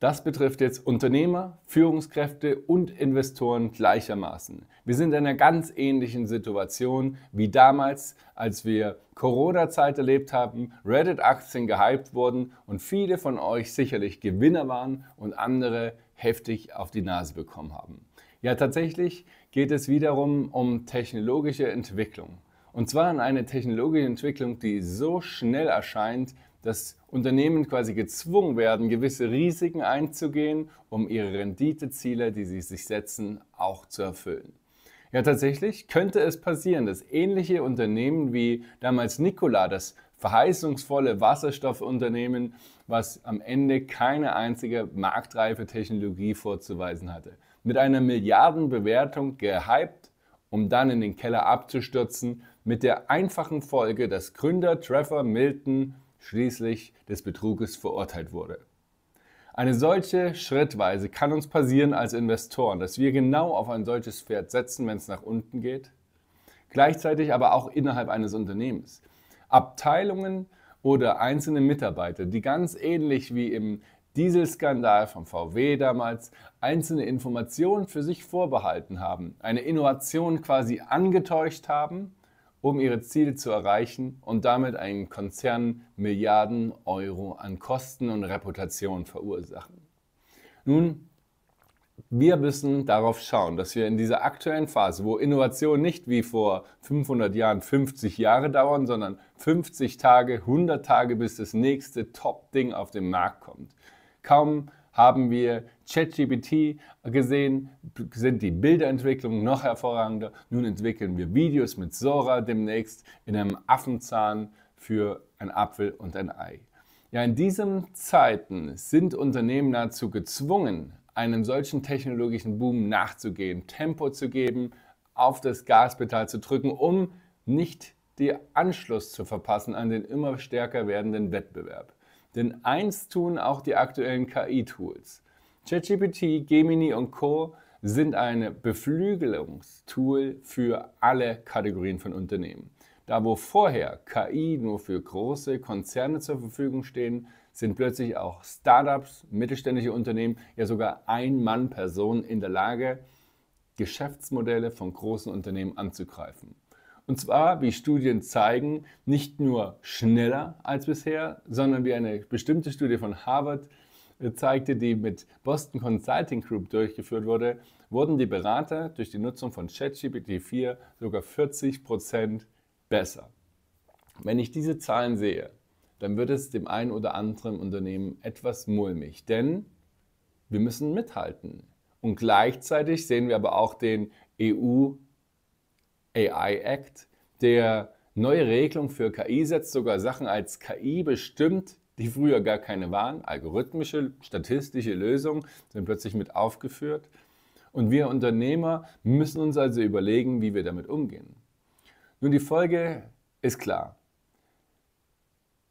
Das betrifft jetzt Unternehmer, Führungskräfte und Investoren gleichermaßen. Wir sind in einer ganz ähnlichen Situation wie damals, als wir Corona-Zeit erlebt haben, Reddit-Aktien gehypt wurden und viele von euch sicherlich Gewinner waren und andere heftig auf die Nase bekommen haben. Ja, tatsächlich geht es wiederum um technologische Entwicklung. Und zwar in eine technologische Entwicklung, die so schnell erscheint, dass Unternehmen quasi gezwungen werden, gewisse Risiken einzugehen, um ihre Renditeziele, die sie sich setzen, auch zu erfüllen. Ja, tatsächlich könnte es passieren, dass ähnliche Unternehmen wie damals Nikola, das verheißungsvolle Wasserstoffunternehmen, was am Ende keine einzige marktreife Technologie vorzuweisen hatte, mit einer Milliardenbewertung gehypt, um dann in den Keller abzustürzen, mit der einfachen Folge, dass Gründer Trevor Milton schließlich des Betruges verurteilt wurde. Eine solche Schrittweise kann uns passieren als Investoren, dass wir genau auf ein solches Pferd setzen, wenn es nach unten geht, gleichzeitig aber auch innerhalb eines Unternehmens. Abteilungen oder einzelne Mitarbeiter, die ganz ähnlich wie im Dieselskandal von VW damals einzelne Informationen für sich vorbehalten haben, eine Innovation quasi angetäuscht haben um ihre Ziele zu erreichen und damit einen Konzern Milliarden Euro an Kosten und Reputation verursachen. Nun, wir müssen darauf schauen, dass wir in dieser aktuellen Phase, wo Innovation nicht wie vor 500 Jahren 50 Jahre dauern, sondern 50 Tage, 100 Tage, bis das nächste Top-Ding auf den Markt kommt. Kaum haben wir ChatGPT gesehen, sind die Bilderentwicklungen noch hervorragender. Nun entwickeln wir Videos mit Sora demnächst in einem Affenzahn für ein Apfel und ein Ei. Ja, in diesen Zeiten sind Unternehmen dazu gezwungen, einem solchen technologischen Boom nachzugehen, Tempo zu geben, auf das Gaspedal zu drücken, um nicht den Anschluss zu verpassen an den immer stärker werdenden Wettbewerb. Denn eins tun auch die aktuellen KI-Tools. ChatGPT, Gemini und Co. sind ein Beflügelungstool für alle Kategorien von Unternehmen. Da wo vorher KI nur für große Konzerne zur Verfügung stehen, sind plötzlich auch Startups, mittelständische Unternehmen, ja sogar Ein-Mann-Personen in der Lage, Geschäftsmodelle von großen Unternehmen anzugreifen. Und zwar, wie Studien zeigen, nicht nur schneller als bisher, sondern wie eine bestimmte Studie von Harvard zeigte, die mit Boston Consulting Group durchgeführt wurde, wurden die Berater durch die Nutzung von ChatGPT 4 sogar 40 Prozent besser. Wenn ich diese Zahlen sehe, dann wird es dem einen oder anderen Unternehmen etwas mulmig, denn wir müssen mithalten. Und gleichzeitig sehen wir aber auch den EU AI Act, der neue Regelung für KI setzt sogar Sachen als KI bestimmt die früher gar keine waren, algorithmische, statistische Lösungen sind plötzlich mit aufgeführt. Und wir Unternehmer müssen uns also überlegen, wie wir damit umgehen. Nun, die Folge ist klar.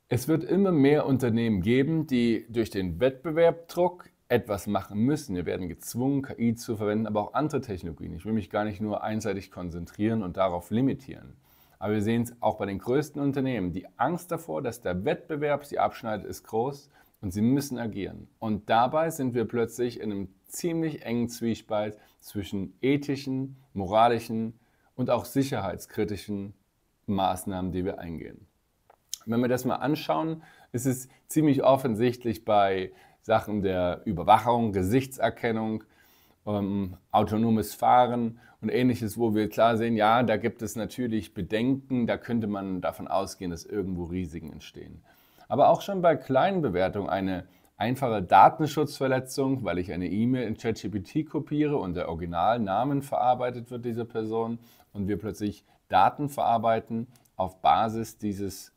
Es wird immer mehr Unternehmen geben, die durch den Wettbewerbdruck etwas machen müssen. Wir werden gezwungen, KI zu verwenden, aber auch andere Technologien. Ich will mich gar nicht nur einseitig konzentrieren und darauf limitieren. Aber wir sehen es auch bei den größten Unternehmen. Die Angst davor, dass der Wettbewerb sie abschneidet, ist groß und sie müssen agieren. Und dabei sind wir plötzlich in einem ziemlich engen Zwiespalt zwischen ethischen, moralischen und auch sicherheitskritischen Maßnahmen, die wir eingehen. Wenn wir das mal anschauen, ist es ziemlich offensichtlich bei Sachen der Überwachung, Gesichtserkennung, ähm, autonomes Fahren und ähnliches, wo wir klar sehen, ja, da gibt es natürlich Bedenken, da könnte man davon ausgehen, dass irgendwo Risiken entstehen. Aber auch schon bei kleinen Bewertungen eine einfache Datenschutzverletzung, weil ich eine E-Mail in ChatGPT kopiere und der Originalnamen verarbeitet wird dieser Person und wir plötzlich Daten verarbeiten auf Basis dieses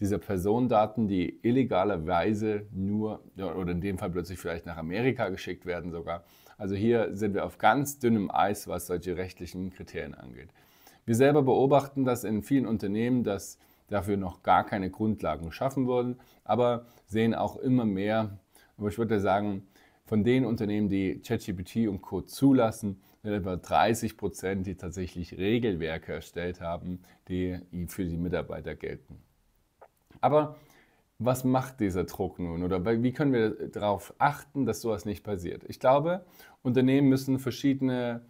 dieser Personendaten, die illegalerweise nur oder in dem Fall plötzlich vielleicht nach Amerika geschickt werden sogar, also hier sind wir auf ganz dünnem Eis, was solche rechtlichen Kriterien angeht. Wir selber beobachten das in vielen Unternehmen, dass dafür noch gar keine Grundlagen geschaffen wurden, aber sehen auch immer mehr, aber ich würde sagen, von den Unternehmen, die ChatGPT und Co. zulassen, sind etwa 30 Prozent, die tatsächlich Regelwerke erstellt haben, die für die Mitarbeiter gelten. Aber was macht dieser Druck nun oder wie können wir darauf achten, dass sowas nicht passiert? Ich glaube, Unternehmen müssen verschiedene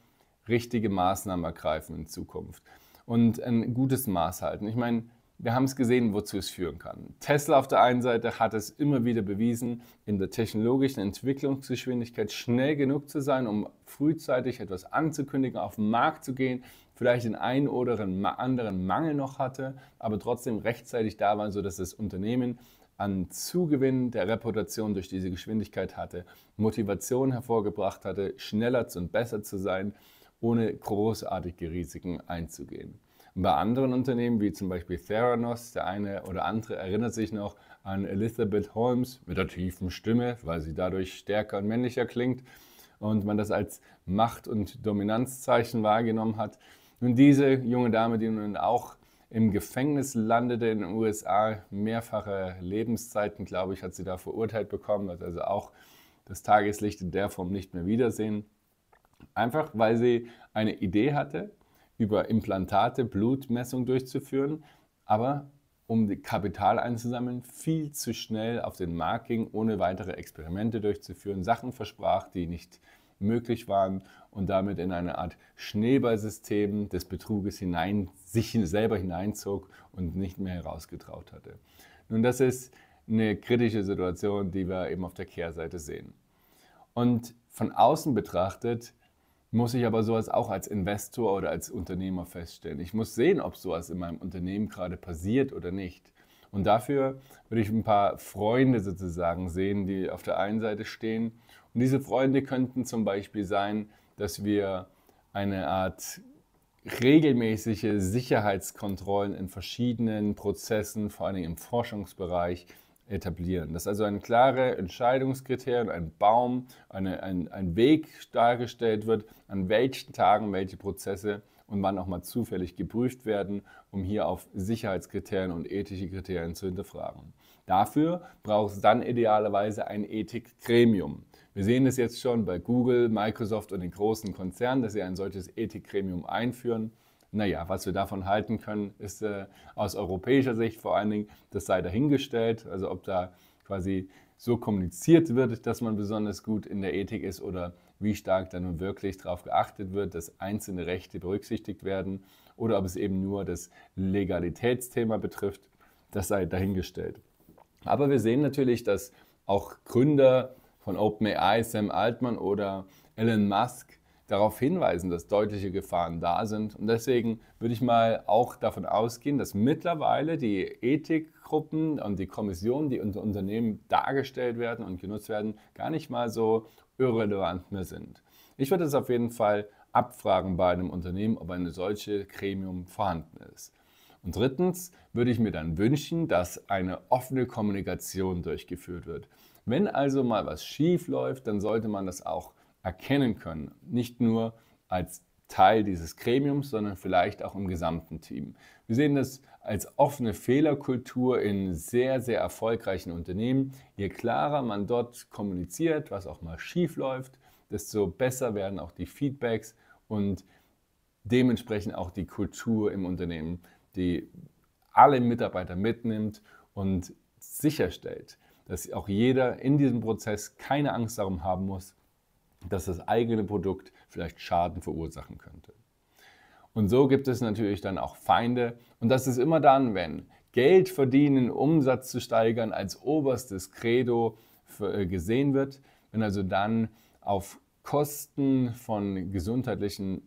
richtige Maßnahmen ergreifen in Zukunft und ein gutes Maß halten. Ich meine, wir haben es gesehen, wozu es führen kann. Tesla auf der einen Seite hat es immer wieder bewiesen, in der technologischen Entwicklungsgeschwindigkeit schnell genug zu sein, um frühzeitig etwas anzukündigen, auf den Markt zu gehen, vielleicht den einen oder anderen Mangel noch hatte, aber trotzdem rechtzeitig da waren, sodass das Unternehmen an Zugewinn der Reputation durch diese Geschwindigkeit hatte, Motivation hervorgebracht hatte, schneller und besser zu sein, ohne großartige Risiken einzugehen. bei anderen Unternehmen, wie zum Beispiel Theranos, der eine oder andere erinnert sich noch an Elizabeth Holmes mit der tiefen Stimme, weil sie dadurch stärker und männlicher klingt und man das als Macht- und Dominanzzeichen wahrgenommen hat, nun, diese junge Dame, die nun auch im Gefängnis landete in den USA, mehrfache Lebenszeiten, glaube ich, hat sie da verurteilt bekommen, hat also auch das Tageslicht in der Form nicht mehr wiedersehen. Einfach weil sie eine Idee hatte, über Implantate Blutmessung durchzuführen, aber um Kapital einzusammeln, viel zu schnell auf den Markt ging, ohne weitere Experimente durchzuführen, Sachen versprach, die nicht möglich waren und damit in eine Art Schneeballsystem des Betruges hinein, sich selber hineinzog und nicht mehr herausgetraut hatte. Nun, das ist eine kritische Situation, die wir eben auf der Kehrseite sehen. Und von außen betrachtet, muss ich aber sowas auch als Investor oder als Unternehmer feststellen. Ich muss sehen, ob sowas in meinem Unternehmen gerade passiert oder nicht. Und dafür würde ich ein paar Freunde sozusagen sehen, die auf der einen Seite stehen. Und diese Freunde könnten zum Beispiel sein, dass wir eine Art regelmäßige Sicherheitskontrollen in verschiedenen Prozessen, vor allem im Forschungsbereich, etablieren. Dass also ein klare Entscheidungskriterium, ein Baum, eine, ein, ein Weg dargestellt wird, an welchen Tagen welche Prozesse und wann auch mal zufällig geprüft werden, um hier auf Sicherheitskriterien und ethische Kriterien zu hinterfragen. Dafür braucht es dann idealerweise ein Ethikgremium. Wir sehen es jetzt schon bei Google, Microsoft und den großen Konzernen, dass sie ein solches Ethikgremium einführen. Naja, was wir davon halten können, ist äh, aus europäischer Sicht vor allen Dingen, das sei dahingestellt. Also ob da quasi so kommuniziert wird, dass man besonders gut in der Ethik ist oder nicht wie stark da nun wirklich darauf geachtet wird, dass einzelne Rechte berücksichtigt werden oder ob es eben nur das Legalitätsthema betrifft, das sei dahingestellt. Aber wir sehen natürlich, dass auch Gründer von OpenAI, Sam Altman oder Elon Musk, darauf hinweisen, dass deutliche Gefahren da sind. Und deswegen würde ich mal auch davon ausgehen, dass mittlerweile die Ethikgruppen und die Kommissionen, die unter Unternehmen dargestellt werden und genutzt werden, gar nicht mal so irrelevant mehr sind. Ich würde es auf jeden Fall abfragen bei einem Unternehmen, ob eine solche Gremium vorhanden ist. Und drittens würde ich mir dann wünschen, dass eine offene Kommunikation durchgeführt wird. Wenn also mal was schief läuft, dann sollte man das auch erkennen können. Nicht nur als Teil dieses Gremiums, sondern vielleicht auch im gesamten Team. Wir sehen das als offene Fehlerkultur in sehr, sehr erfolgreichen Unternehmen. Je klarer man dort kommuniziert, was auch mal schief läuft, desto besser werden auch die Feedbacks und dementsprechend auch die Kultur im Unternehmen, die alle Mitarbeiter mitnimmt und sicherstellt, dass auch jeder in diesem Prozess keine Angst darum haben muss, dass das eigene Produkt vielleicht Schaden verursachen könnte. Und so gibt es natürlich dann auch Feinde. Und das ist immer dann, wenn Geld verdienen, Umsatz zu steigern als oberstes Credo äh, gesehen wird, wenn also dann auf Kosten von gesundheitlichen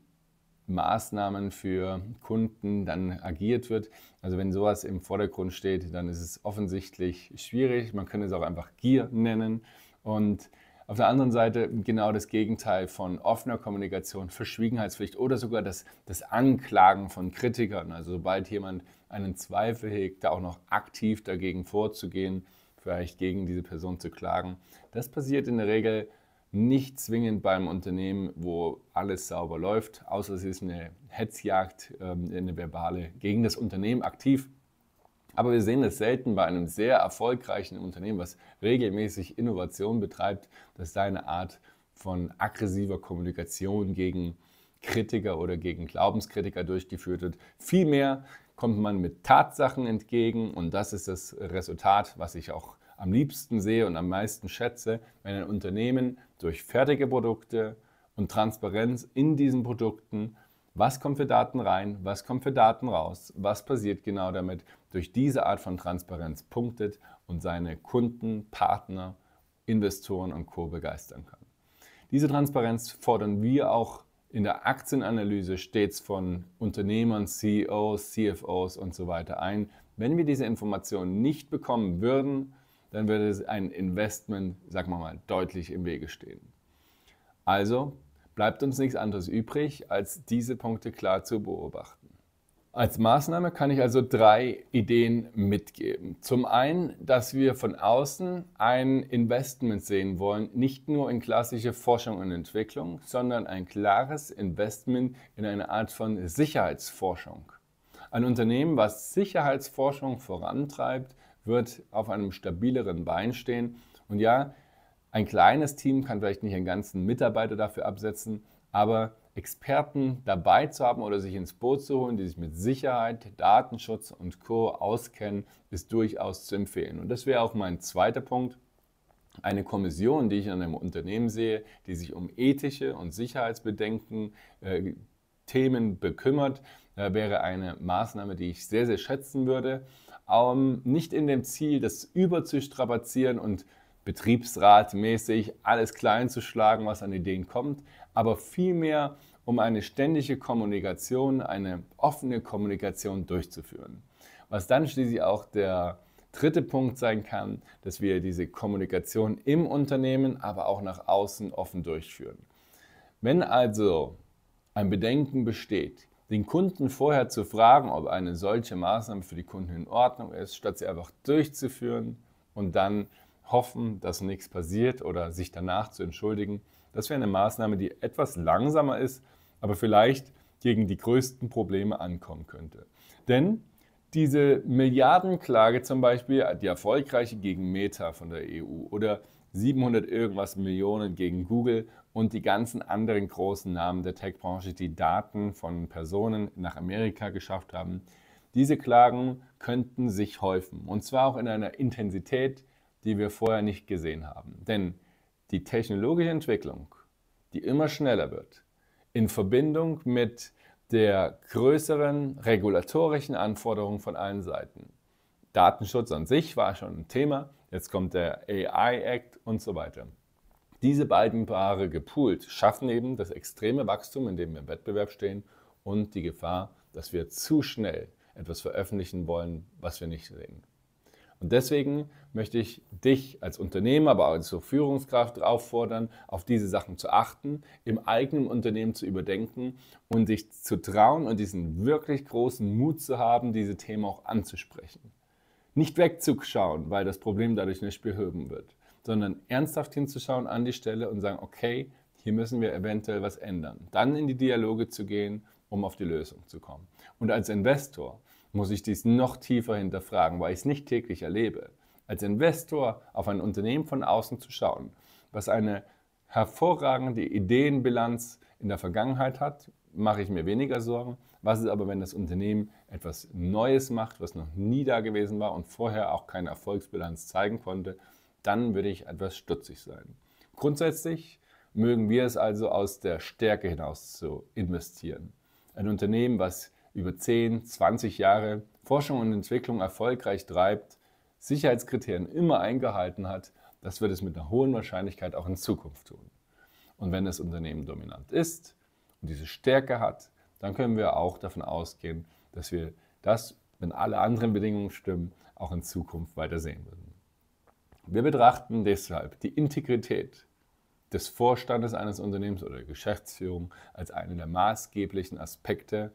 Maßnahmen für Kunden dann agiert wird. Also wenn sowas im Vordergrund steht, dann ist es offensichtlich schwierig. Man könnte es auch einfach Gier nennen. Und auf der anderen Seite genau das Gegenteil von offener Kommunikation, Verschwiegenheitspflicht oder sogar das, das Anklagen von Kritikern. Also sobald jemand einen Zweifel hegt, da auch noch aktiv dagegen vorzugehen, vielleicht gegen diese Person zu klagen. Das passiert in der Regel nicht zwingend beim Unternehmen, wo alles sauber läuft, außer es ist eine Hetzjagd, ähm, eine verbale, gegen das Unternehmen aktiv aber wir sehen es selten bei einem sehr erfolgreichen Unternehmen, was regelmäßig Innovation betreibt, dass da eine Art von aggressiver Kommunikation gegen Kritiker oder gegen Glaubenskritiker durchgeführt wird. Vielmehr kommt man mit Tatsachen entgegen und das ist das Resultat, was ich auch am liebsten sehe und am meisten schätze, wenn ein Unternehmen durch fertige Produkte und Transparenz in diesen Produkten was kommt für Daten rein, was kommt für Daten raus, was passiert genau damit, durch diese Art von Transparenz punktet und seine Kunden, Partner, Investoren und Co. begeistern kann. Diese Transparenz fordern wir auch in der Aktienanalyse stets von Unternehmern, CEOs, CFOs und so weiter ein. Wenn wir diese Informationen nicht bekommen würden, dann würde ein Investment, sagen wir mal, deutlich im Wege stehen. Also bleibt uns nichts anderes übrig, als diese Punkte klar zu beobachten. Als Maßnahme kann ich also drei Ideen mitgeben. Zum einen, dass wir von außen ein Investment sehen wollen, nicht nur in klassische Forschung und Entwicklung, sondern ein klares Investment in eine Art von Sicherheitsforschung. Ein Unternehmen, was Sicherheitsforschung vorantreibt, wird auf einem stabileren Bein stehen. Und ja, ein kleines Team kann vielleicht nicht einen ganzen Mitarbeiter dafür absetzen, aber Experten dabei zu haben oder sich ins Boot zu holen, die sich mit Sicherheit, Datenschutz und Co auskennen, ist durchaus zu empfehlen. Und das wäre auch mein zweiter Punkt. Eine Kommission, die ich in einem Unternehmen sehe, die sich um ethische und Sicherheitsbedenken äh, Themen bekümmert, äh, wäre eine Maßnahme, die ich sehr, sehr schätzen würde. Um, ähm, nicht in dem Ziel, das überzustrapazieren und betriebsratmäßig alles klein zu schlagen, was an Ideen kommt, aber vielmehr um eine ständige Kommunikation, eine offene Kommunikation durchzuführen. Was dann schließlich auch der dritte Punkt sein kann, dass wir diese Kommunikation im Unternehmen, aber auch nach außen offen durchführen. Wenn also ein Bedenken besteht, den Kunden vorher zu fragen, ob eine solche Maßnahme für die Kunden in Ordnung ist, statt sie einfach durchzuführen und dann hoffen, dass nichts passiert oder sich danach zu entschuldigen. Das wäre eine Maßnahme, die etwas langsamer ist, aber vielleicht gegen die größten Probleme ankommen könnte. Denn diese Milliardenklage zum Beispiel, die erfolgreiche gegen Meta von der EU oder 700 irgendwas Millionen gegen Google und die ganzen anderen großen Namen der Tech-Branche, die Daten von Personen nach Amerika geschafft haben, diese Klagen könnten sich häufen. Und zwar auch in einer Intensität, die wir vorher nicht gesehen haben. Denn die technologische Entwicklung, die immer schneller wird, in Verbindung mit der größeren regulatorischen Anforderung von allen Seiten. Datenschutz an sich war schon ein Thema, jetzt kommt der AI Act und so weiter. Diese beiden Paare gepoolt schaffen eben das extreme Wachstum, in dem wir im Wettbewerb stehen und die Gefahr, dass wir zu schnell etwas veröffentlichen wollen, was wir nicht sehen. Und deswegen möchte ich dich als Unternehmer, aber auch als Führungskraft auffordern, auf diese Sachen zu achten, im eigenen Unternehmen zu überdenken und dich zu trauen und diesen wirklich großen Mut zu haben, diese Themen auch anzusprechen. Nicht wegzuschauen, weil das Problem dadurch nicht behoben wird, sondern ernsthaft hinzuschauen an die Stelle und sagen, okay, hier müssen wir eventuell was ändern. Dann in die Dialoge zu gehen, um auf die Lösung zu kommen. Und als Investor muss ich dies noch tiefer hinterfragen, weil ich es nicht täglich erlebe. Als Investor auf ein Unternehmen von außen zu schauen, was eine hervorragende Ideenbilanz in der Vergangenheit hat, mache ich mir weniger Sorgen. Was ist aber, wenn das Unternehmen etwas Neues macht, was noch nie da gewesen war und vorher auch keine Erfolgsbilanz zeigen konnte? Dann würde ich etwas stutzig sein. Grundsätzlich mögen wir es also aus der Stärke hinaus zu investieren. Ein Unternehmen, was über 10, 20 Jahre Forschung und Entwicklung erfolgreich treibt, Sicherheitskriterien immer eingehalten hat, das wird es mit einer hohen Wahrscheinlichkeit auch in Zukunft tun. Und wenn das Unternehmen dominant ist und diese Stärke hat, dann können wir auch davon ausgehen, dass wir das, wenn alle anderen Bedingungen stimmen, auch in Zukunft weiter sehen würden. Wir betrachten deshalb die Integrität des Vorstandes eines Unternehmens oder der Geschäftsführung als einen der maßgeblichen Aspekte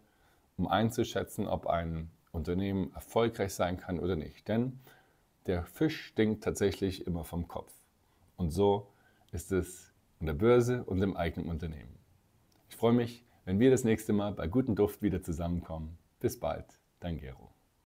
um einzuschätzen, ob ein Unternehmen erfolgreich sein kann oder nicht. Denn der Fisch stinkt tatsächlich immer vom Kopf. Und so ist es an der Börse und im eigenen Unternehmen. Ich freue mich, wenn wir das nächste Mal bei Guten Duft wieder zusammenkommen. Bis bald, dein Gero.